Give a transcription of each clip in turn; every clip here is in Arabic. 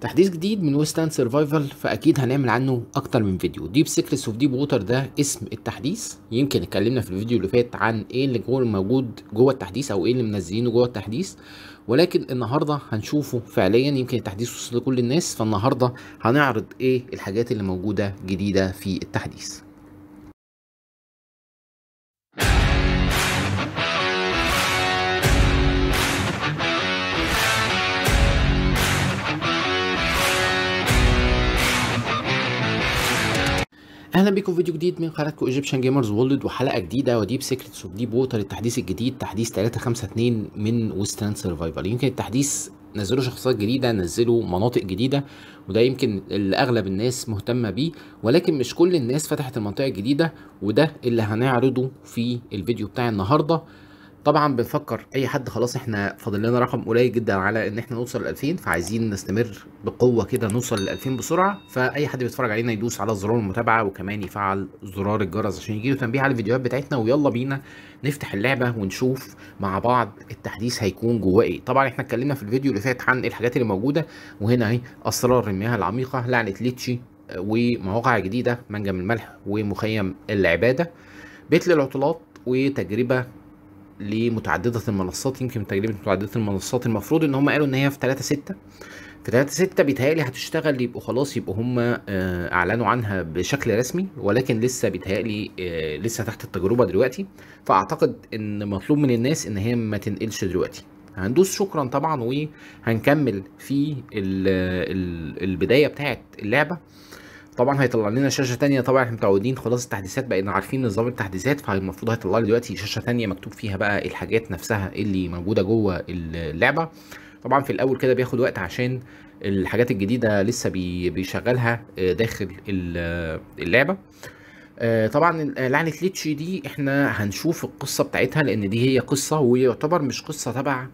تحديث جديد من ويستلاند سيرفايفل فاكيد هنعمل عنه اكتر من فيديو ديب سيكريتس اوف ديب ووتر ده اسم التحديث يمكن اتكلمنا في الفيديو اللي فات عن ايه اللي جوه موجود جوه التحديث او ايه اللي منزلينه جوه التحديث ولكن النهارده هنشوفه فعليا يمكن التحديث وصل لكل الناس فالنهارده هنعرض ايه الحاجات اللي موجوده جديده في التحديث اهلا بيكم في فيديو جديد من قناتكم ايجيبشن جيمرز وولد وحلقه جديده وديب سيكريتس وديب ووتر التحديث الجديد تحديث 352 من ويسترن سرفايفل يمكن التحديث نزلوا شخصيات جديده نزلوا مناطق جديده وده يمكن اللي اغلب الناس مهتمه بيه ولكن مش كل الناس فتحت المنطقه الجديده وده اللي هنعرضه في الفيديو بتاع النهارده طبعا بنفكر اي حد خلاص احنا فاضل لنا رقم قليل جدا على ان احنا نوصل ل 2000 فعايزين نستمر بقوه كده نوصل ل 2000 بسرعه فاي حد بيتفرج علينا يدوس على زرار المتابعه وكمان يفعل زرار الجرس عشان يجيله تنبيه على الفيديوهات بتاعتنا ويلا بينا نفتح اللعبه ونشوف مع بعض التحديث هيكون جواه ايه طبعا احنا اتكلمنا في الفيديو اللي فات عن الحاجات اللي موجوده وهنا اهي اسرار المياه العميقه لعنه ليتشي ومواقع جديده منجم الملح ومخيم العباده بيت للعطلات وتجربه لمتعدده المنصات يمكن تجربه متعدده المنصات المفروض ان هم قالوا ان هي في 3 6 في 3 6 بيتهيألي هتشتغل يبقوا خلاص يبقوا هم آه، اعلنوا عنها بشكل رسمي ولكن لسه بيتهيألي آه، لسه تحت التجربه دلوقتي فاعتقد ان مطلوب من الناس ان هي ما تنقلش دلوقتي هندوس شكرا طبعا وهنكمل في البدايه بتاعه اللعبه طبعا هيطلع لنا شاشه ثانيه طبعا احنا متعودين خلاص التحديثات بقينا عارفين نظام التحديثات فالمفروض هيطلع لي دلوقتي شاشه ثانيه مكتوب فيها بقى الحاجات نفسها اللي موجوده جوه اللعبه طبعا في الاول كده بياخد وقت عشان الحاجات الجديده لسه بيشغلها آه، داخل آه، اللعبه آه، طبعا لعنه ليتشي دي احنا هنشوف القصه بتاعتها لان دي هي قصه ويعتبر مش قصه تبع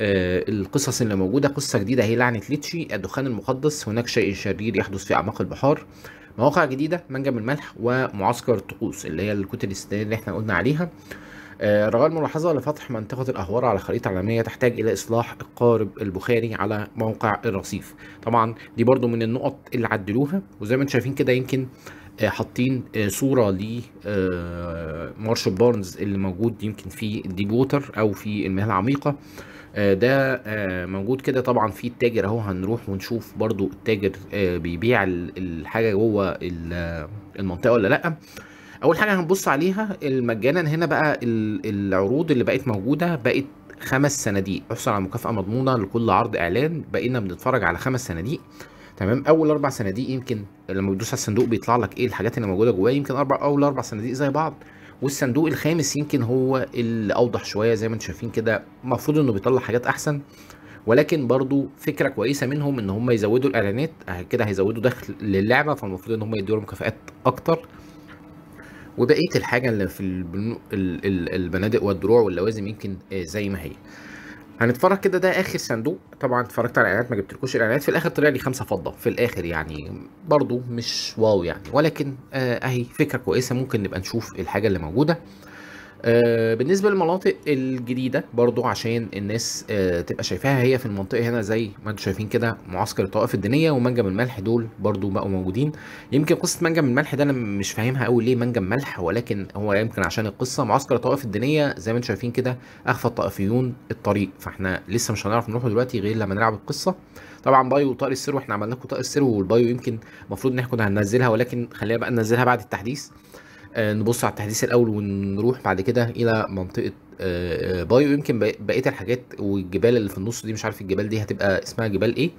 آه، القصص اللي موجوده قصه جديده هي لعنه ليتشي الدخان المقدس هناك شيء شرير يحدث في اعماق البحار مواقع جديده منجم الملح ومعسكر الطقوس اللي هي الكتل السودانيه اللي احنا قلنا عليها آه، رغم الملاحظه لفتح منطقه الاهوار على خريطه عالميه تحتاج الى اصلاح القارب البخاري على موقع الرصيف طبعا دي برضو من النقط اللي عدلوها وزي ما انتم شايفين كده يمكن آه، حاطين صوره ل مارشال بارنز اللي موجود يمكن في الديب ووتر او في المياه العميقه آه، ده آه، موجود كده طبعا في التاجر اهو هنروح ونشوف برضو التاجر آه، بيبيع الحاجه جوه المنطقه ولا لا اول حاجه هنبص عليها مجانا هنا بقى العروض اللي بقت موجوده بقت خمس صناديق احصل على مكافاه مضمونه لكل عرض اعلان بقينا بنتفرج على خمس صناديق تمام اول اربع صناديق يمكن لما بتدوس على الصندوق بيطلع لك ايه الحاجات اللي موجوده جواه يمكن اربع اول اربع صناديق زي بعض والصندوق الخامس يمكن هو اللي اوضح شويه زي ما انتم شايفين كده المفروض انه بيطلع حاجات احسن ولكن برضو فكره كويسه منهم ان هم يزودوا الاعلانات كده هيزودوا دخل للعبه فالمفروض ان هم يدوا مكافئات اكتر وبقيه الحاجه اللي في البنادق والدروع واللوازم يمكن آه، زي ما هي هنتفرج كده ده اخر صندوق طبعا اتفرجت على الاعلانات ما جبتلكوش الاعلانات في الاخر طلع لي خمسة فضه في الاخر يعني برضو مش واو يعني ولكن آه اهي فكره كويسه ممكن نبقى نشوف الحاجه اللي موجوده آه، بالنسبه للمناطق الجديده برضو عشان الناس آه، تبقى شايفاها هي في المنطقه هنا زي ما انتم شايفين كده معسكر الطوائف الدينيه ومنجم الملح دول برضو بقوا موجودين يمكن قصه منجم الملح ده انا مش فاهمها قوي ليه منجم ملح ولكن هو يمكن عشان القصه معسكر الطوائف الدينيه زي ما انتم شايفين كده اخفى الطائفيون الطريق فاحنا لسه مش هنعرف نروحه دلوقتي غير لما نلعب القصه طبعا بايو وطائر السرو احنا عملنا لكم طائر السرو والبايو يمكن المفروض ان احنا كنا هننزلها ولكن خلينا بقى ننزلها بعد التحديث آه، نبص على التحديث الاول ونروح بعد كده الى منطقه آه، آه، بايو يمكن بقيه الحاجات والجبال اللي في النص دي مش عارف الجبال دي هتبقى اسمها جبال ايه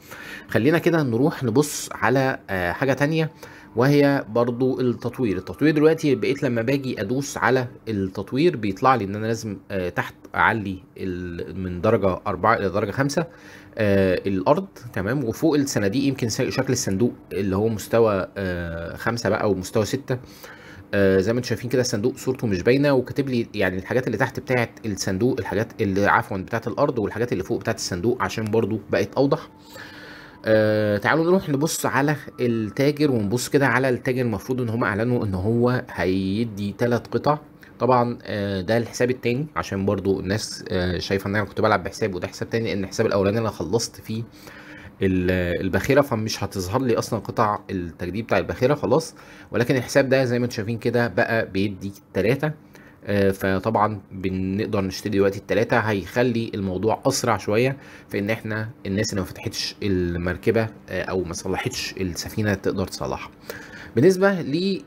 خلينا كده نروح نبص على حاجه تانية وهي برضو التطوير التطوير دلوقتي بقيت لما باجي ادوس على التطوير بيطلع لي ان انا لازم تحت اعلي من درجه أربعة الى درجه خمسة الارض تمام وفوق الصناديق يمكن شكل الصندوق اللي هو مستوى خمسة بقى ومستوى ستة آه، زي ما انتم شايفين كده الصندوق صورته مش باينه وكاتب لي يعني الحاجات اللي تحت بتاعه الصندوق الحاجات اللي عفوا بتاعه الارض والحاجات اللي فوق بتاعه الصندوق عشان برضو بقت اوضح آه تعالوا نروح نبص على التاجر ونبص كده على التاجر المفروض ان هم اعلنوا ان هو هيدي ثلاث قطع طبعا آه ده الحساب التاني عشان برضو الناس آه شايفه ان انا كنت بلعب بحساب وده حساب تاني لان الحساب الاولاني انا خلصت فيه الباخره فمش هتظهر لي اصلا قطع التجديد بتاع الباخره خلاص ولكن الحساب ده زي ما انتم شايفين كده بقى بيدي 3 آه، فطبعا بنقدر نشتري دلوقتي التلاتة هيخلي الموضوع اسرع شويه في ان احنا الناس اللي ما فتحتش المركبه آه، او ما صلحتش السفينه تقدر تصلحها بالنسبه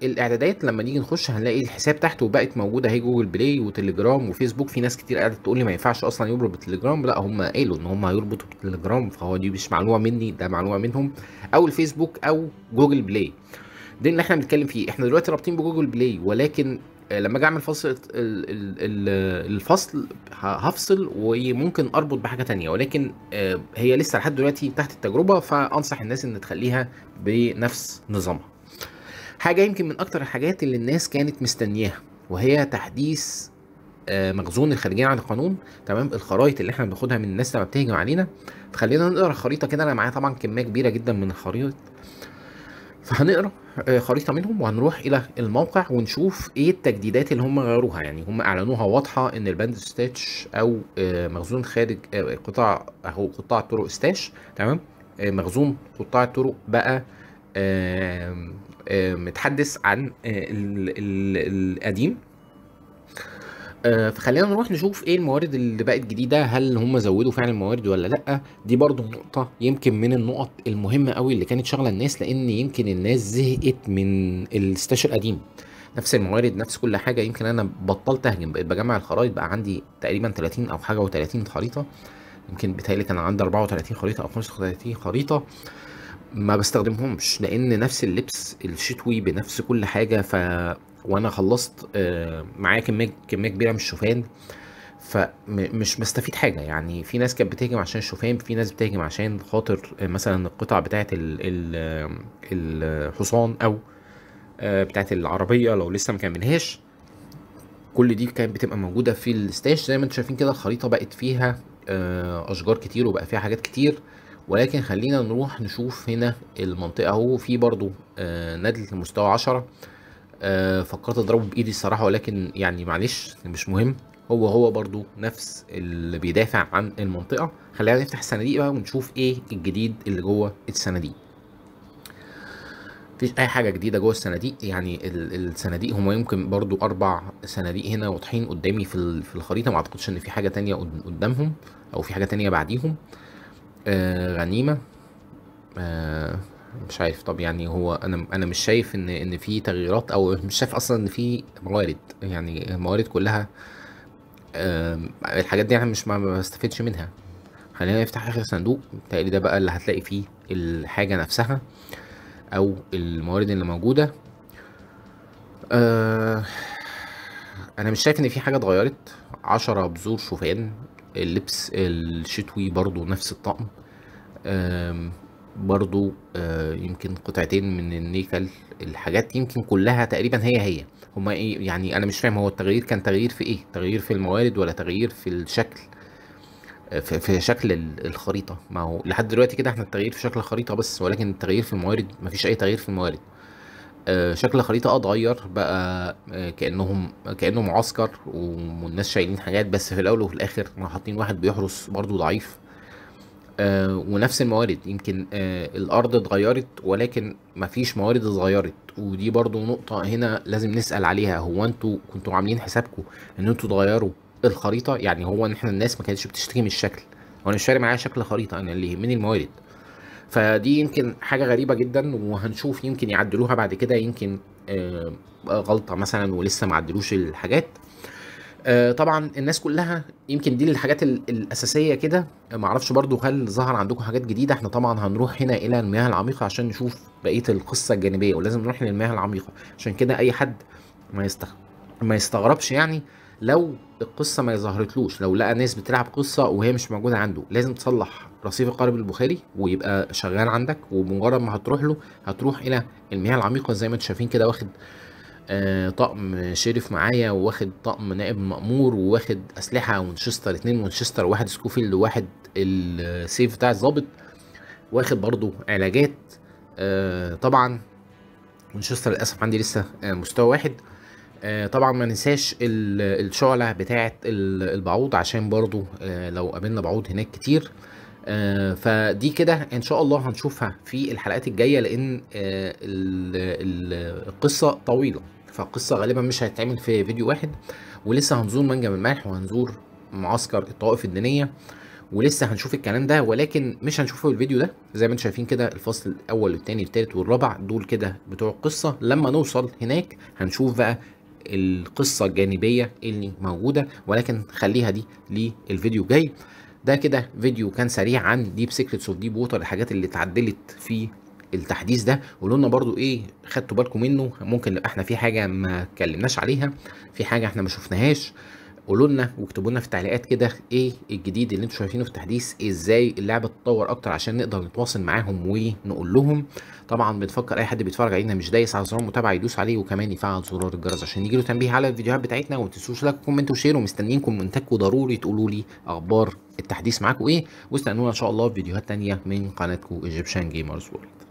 للاعدادات لما نيجي نخش هنلاقي الحساب تحته بقت موجوده اهي جوجل بلاي وتليجرام وفيسبوك في ناس كتير قاعده تقول لي ما ينفعش اصلا يربط بالتليجرام لا هم قالوا ان هم هيربطوا بالتليجرام فهو دي مش معلومه مني ده معلومه منهم او الفيسبوك او جوجل بلاي ده اللي احنا بنتكلم فيه احنا دلوقتي رابطين بجوجل بلاي ولكن آه، لما اجي اعمل فصل الفصل هفصل وممكن اربط بحاجه تانية ولكن آه، هي لسه لحد دلوقتي تحت التجربه فانصح الناس ان تخليها بنفس نظامها حاجه يمكن من اكتر الحاجات اللي الناس كانت مستنياها وهي تحديث آه، مخزون الخارجيه عن القانون تمام الخرايط اللي احنا بناخدها من الناس لما بتهجم علينا فخلينا نقرا خريطه كده انا معايا طبعا كميه كبيره جدا من الخرائط فهنقرا آه، خريطه منهم وهنروح الى الموقع ونشوف ايه التجديدات اللي هم غيروها يعني هم اعلنوها واضحه ان الباند ستاتش او آه، مخزون خارج قطاع اهو قطاع الطرق ستاش تمام مخزون قطاع الطرق بقى متحدث عن آه، القديم آه، فخلينا نروح نشوف ايه الموارد اللي بقت جديده هل هم زودوا فعلا الموارد ولا لا دي برضو نقطه يمكن من النقط المهمه قوي اللي كانت شغله الناس لان يمكن الناس زهقت من الاستاش القديم نفس الموارد نفس كل حاجه يمكن انا بطلت اهجم بقيت بجمع الخرايط بقى عندي تقريبا 30 او حاجه و30 خريطه يمكن بيتهيألي كان عندي 34 خريطه او 35 خريطه ما بستخدمهمش لان نفس اللبس الشتوي بنفس كل حاجه ف وانا خلصت آه، معايا كميه كميه كبيره من الشوفان فمش بستفيد حاجه يعني في ناس كانت بتهجم عشان الشوفان في ناس بتهجم عشان خاطر آه، مثلا القطع بتاعت الحصان او آه، بتاعت العربيه لو لسه ما كملهاش كل دي كانت بتبقى موجوده في الستاش زي ما انتم شايفين كده الخريطه بقت فيها اشجار كتير وبقى فيها حاجات كتير ولكن خلينا نروح نشوف هنا المنطقه اهو في برضو آه ندله المستوى 10 آه فكرت اضربه بايدي الصراحه ولكن يعني معلش مش مهم هو هو برضو نفس اللي بيدافع عن المنطقه خلينا نفتح الصناديق بقى ونشوف ايه الجديد اللي جوه الصناديق مفيش اي حاجه جديده جوه الصناديق يعني الصناديق هما يمكن برضو اربع صناديق هنا واضحين قدامي في الخريطه ما اعتقدش ان في حاجه تانية قدامهم او في حاجه تانية بعديهم آه، غنيمه آه، مش عارف طب يعني هو انا انا مش شايف ان ان في تغييرات او مش شايف اصلا ان في موارد يعني الموارد كلها آه، الحاجات دي انا مش ما بستفدش منها خلينا نفتح اخر صندوق تقريبا ده بقى اللي هتلاقي فيه الحاجه نفسها او الموارد اللي موجوده انا مش شايف ان في حاجه اتغيرت عشرة بذور شوفان اللبس الشتوي برضو نفس الطقم برضو آه، يمكن قطعتين من النيكل الحاجات يمكن كلها تقريبا هي هي هما ايه يعني انا مش فاهم هو التغيير كان تغيير في ايه تغيير في الموارد ولا تغيير في الشكل آه، في شكل الخريطه ما هو لحد دلوقتي كده احنا التغيير في شكل الخريطه بس ولكن التغيير في الموارد مفيش اي تغيير في الموارد آه، شكل الخريطة آه، اتغير بقى آه، كأنهم كأنه معسكر والناس شايلين حاجات بس في الأول وفي الآخر حاطين واحد بيحرس برضه ضعيف ونفس الموارد يمكن الأرض اتغيرت ولكن مفيش موارد اتغيرت ودي برضو نقطة هنا لازم نسأل عليها هو انتوا كنتوا عاملين حسابكم ان انتوا تغيروا الخريطة يعني هو ان احنا الناس ما كانتش بتشتكي من الشكل هو انا مش فارق معايا شكل الخريطة انا اللي يهمني الموارد فدي يمكن حاجه غريبه جدا وهنشوف يمكن يعدلوها بعد كده يمكن آه، آه، غلطه مثلا ولسه ما عدلوش الحاجات آه، طبعا الناس كلها يمكن دي الحاجات الاساسيه كده معرفش برضو هل ظهر عندكم حاجات جديده احنا طبعا هنروح هنا الى المياه العميقه عشان نشوف بقيه القصه الجانبيه ولازم نروح للمياه العميقه عشان كده اي حد ما يستغرب ما يستغربش يعني لو القصه ما ظهرتلوش لو لقى ناس بتلعب قصه وهي مش موجوده عنده لازم تصلح رصيف القارب البخاري ويبقى شغال عندك ومجرد ما هتروح له هتروح الى المياه العميقه زي ما انتم شايفين كده واخد آه، طقم شريف معايا وواخد طقم نائب مأمور وواخد أسلحة مانشستر اتنين مانشستر واحد سكوفيلد واحد السيف بتاع الظابط واخد برضو علاجات آه، طبعا مانشستر للأسف عندي لسه آه، مستوى واحد آه، طبعا ما ننساش الشعلة بتاعة البعوض عشان برضو آه، لو قابلنا بعوض هناك كتير آه، فدي كده ان شاء الله هنشوفها في الحلقات الجاية لان القصة طويلة فالقصة غالبا مش هتتعمل في فيديو واحد ولسه هنزور منجم الملح وهنزور معسكر الطوائف الدينية ولسه هنشوف الكلام ده ولكن مش هنشوفه في الفيديو ده زي ما انتم شايفين كده الفصل الاول والثاني والثالث والرابع دول كده بتوع القصه لما نوصل هناك هنشوف بقى القصه الجانبيه اللي موجوده ولكن خليها دي للفيديو الجاي ده كده فيديو كان سريع عن ديب سيكريتس اوف ديب ووتر الحاجات اللي اتعدلت في التحديث ده قولوا برضو ايه خدتوا بالكم منه ممكن احنا في حاجه ما اتكلمناش عليها في حاجه احنا ما شفناهاش قولوا لنا واكتبوا لنا في التعليقات كده ايه الجديد اللي انتم شايفينه في التحديث ازاي اللعبه تتطور اكتر عشان نقدر نتواصل معاهم ونقول لهم طبعا بنفكر اي حد بيتفرج علينا مش دايس على زرار المتابعه يدوس عليه وكمان يفعل زرار الجرس عشان يجيله تنبيه على الفيديوهات بتاعتنا وما تنسوش لايك وكومنت وشير ومستنيينكم منتجكم ضروري تقولوا لي اخبار التحديث معاكم ايه واستنونا ان شاء الله في فيديوهات ثانيه من قناتكم ايجيبشن جيمرز وورلد